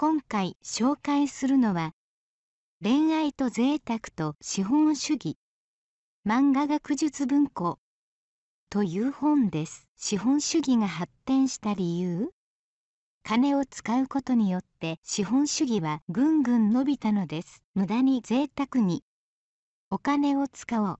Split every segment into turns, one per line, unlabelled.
今回紹介するのは「恋愛と贅沢と資本主義」漫画学術文庫という本です。資本主義が発展した理由金を使うことによって資本主義はぐんぐん伸びたのです。無駄に贅沢にお金を使おう。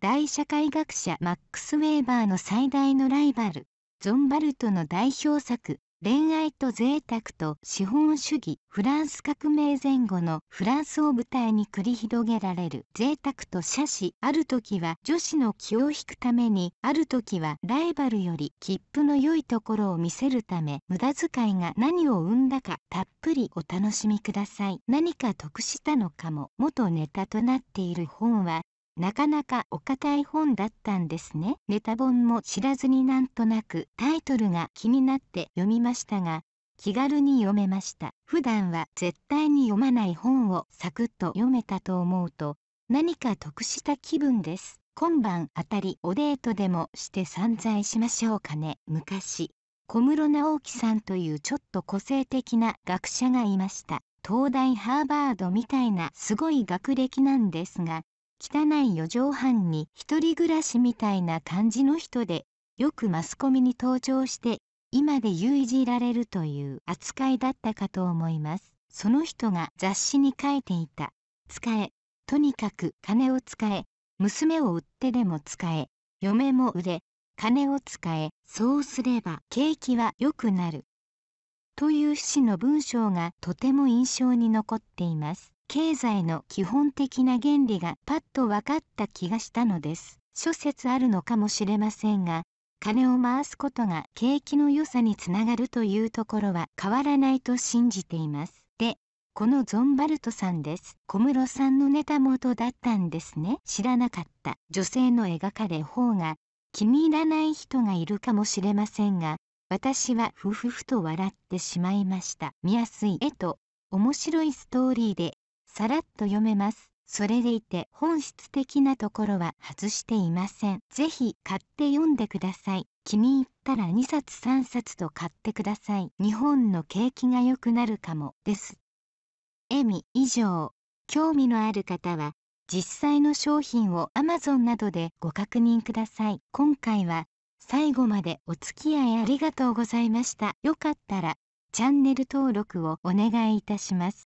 大社会学者マックス・ウェーバーの最大のライバル、ゾンバルトの代表作恋愛と贅沢と資本主義フランス革命前後のフランスを舞台に繰り広げられる贅沢と謝侈ある時は女子の気を引くためにある時はライバルより切符の良いところを見せるため無駄遣いが何を生んだかたっぷりお楽しみください何か得したのかも元ネタとなっている本はなかなかお堅い本だったんですねネタ本も知らずになんとなくタイトルが気になって読みましたが気軽に読めました普段は絶対に読まない本をサクッと読めたと思うと何か得した気分です今晩あたりおデートでもして散財しましょうかね昔小室直樹さんというちょっと個性的な学者がいました東大ハーバードみたいなすごい学歴なんですが汚い四畳半に一人暮らしみたいな感じの人でよくマスコミに登場して今で言ういじられるという扱いだったかと思いますその人が雑誌に書いていた使えとにかく金を使え娘を売ってでも使え嫁も売れ金を使えそうすれば景気は良くなるという旨の文章がとても印象に残っています経済の基本的な原理がパッと分かった気がしたのです諸説あるのかもしれませんが金を回すことが景気の良さにつながるというところは変わらないと信じていますでこのゾンバルトさんです小室さんのネタ元だったんですね知らなかった女性の描かれ方が気に入らない人がいるかもしれませんが私はふふふと笑ってしまいました見やすい絵と面白いストーリーでさらっと読めます。それでいて本質的なところは外していません。ぜひ買って読んでください。気に入ったら2冊3冊と買ってください。日本の景気が良くなるかもです。エミ以上。興味のある方は実際の商品を Amazon などでご確認ください。今回は最後までお付き合いありがとうございました。よかったらチャンネル登録をお願いいたします。